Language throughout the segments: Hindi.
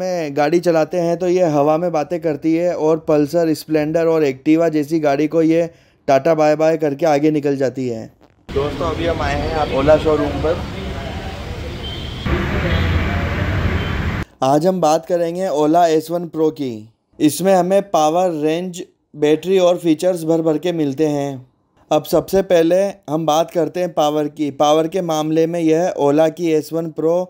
में गाड़ी चलाते हैं तो ये हवा में बातें करती है और पल्सर स्प्लेंडर और एक्टिवा जैसी गाड़ी को ये टाटा बाय बाय करके आगे निकल जाती है दोस्तों अभी हम आए हैं आप ओला शोरूम पर आज हम बात करेंगे ओला एस वन प्रो की इसमें हमें पावर रेंज बैटरी और फीचर्स भर भर के मिलते हैं अब सबसे पहले हम बात करते हैं पावर की पावर के मामले में यह ओला की एस वन प्रो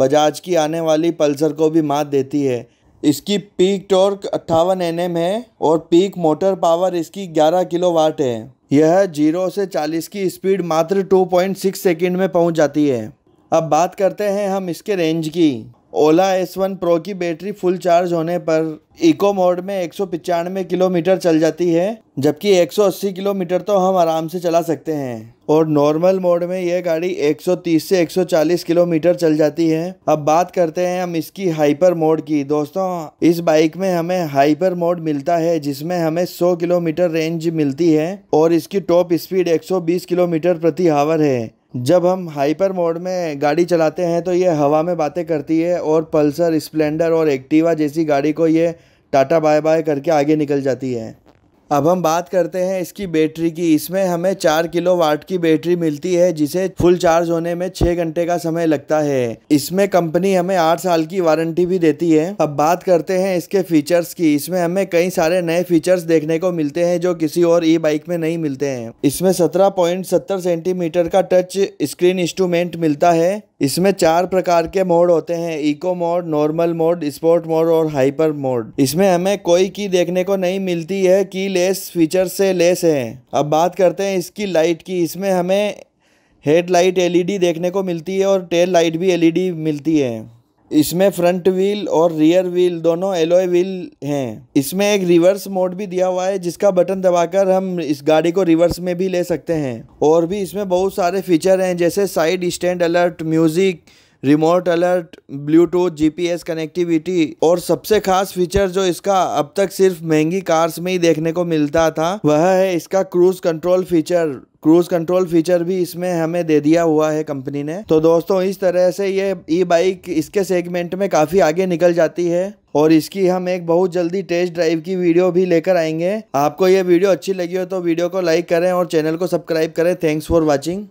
बजाज की आने वाली पल्सर को भी मात देती है इसकी पीक टॉर्क अट्ठावन एन है और पीक मोटर पावर इसकी 11 किलो वाट है यह जीरो से 40 की स्पीड मात्र 2.6 सेकेंड में पहुंच जाती है अब बात करते हैं हम इसके रेंज की ओला एस वन प्रो की बैटरी फुल चार्ज होने पर इको मोड में एक किलोमीटर चल जाती है जबकि 180 किलोमीटर तो हम आराम से चला सकते हैं और नॉर्मल मोड में यह गाड़ी 130 से 140 किलोमीटर चल जाती है अब बात करते हैं हम इसकी हाइपर मोड की दोस्तों इस बाइक में हमें हाइपर मोड मिलता है जिसमें हमें 100 किलोमीटर रेंज मिलती है और इसकी टॉप स्पीड 120 किलोमीटर प्रति हावर है जब हम हाइपर मोड में गाड़ी चलाते हैं तो ये हवा में बातें करती है और पल्सर स्प्लेंडर और एक्टिवा जैसी गाड़ी को ये टाटा बाय बाय करके आगे निकल जाती है अब हम बात करते हैं इसकी बैटरी की इसमें हमें चार किलो वाट की बैटरी मिलती है जिसे फुल चार्ज होने में छः घंटे का समय लगता है इसमें कंपनी हमें आठ साल की वारंटी भी देती है अब बात करते हैं इसके फीचर्स की इसमें हमें कई सारे नए फीचर्स देखने को मिलते हैं जो किसी और ई बाइक में नहीं मिलते हैं इसमें सत्रह पॉइंट सत्तर सेंटीमीटर का टच स्क्रीन इंस्ट्रूमेंट मिलता है इसमें चार प्रकार के मोड होते हैं eco mode normal mode sport mode और हाइपर मोड इसमें हमें कोई की देखने को नहीं मिलती है की लेस फीचर से लेस है अब बात करते हैं इसकी लाइट की इसमें हमें हेड लाइट एलईडी देखने को मिलती है और टेल लाइट भी एलईडी मिलती है इसमें फ्रंट व्हील और रियर व्हील दोनों एलोए व्हील हैं इसमें एक रिवर्स मोड भी दिया हुआ है जिसका बटन दबाकर हम इस गाड़ी को रिवर्स में भी ले सकते हैं और भी इसमें बहुत सारे फीचर हैं जैसे side stand alert music remote alert bluetooth GPS connectivity और सबसे खास फीचर जो इसका अब तक सिर्फ महंगी कार्स में ही देखने को मिलता था वह है इसका cruise control feature cruise control feature भी इसमें हमें दे दिया हुआ है कंपनी ने तो दोस्तों इस तरह से ये ई बाइक इसके सेगमेंट में काफ़ी आगे निकल जाती है और इसकी हम एक बहुत जल्दी टेस्ट ड्राइव की वीडियो भी लेकर आएंगे आपको ये वीडियो अच्छी लगी हो तो वीडियो को लाइक करें और चैनल को सब्सक्राइब करें थैंक्स फॉर वॉचिंग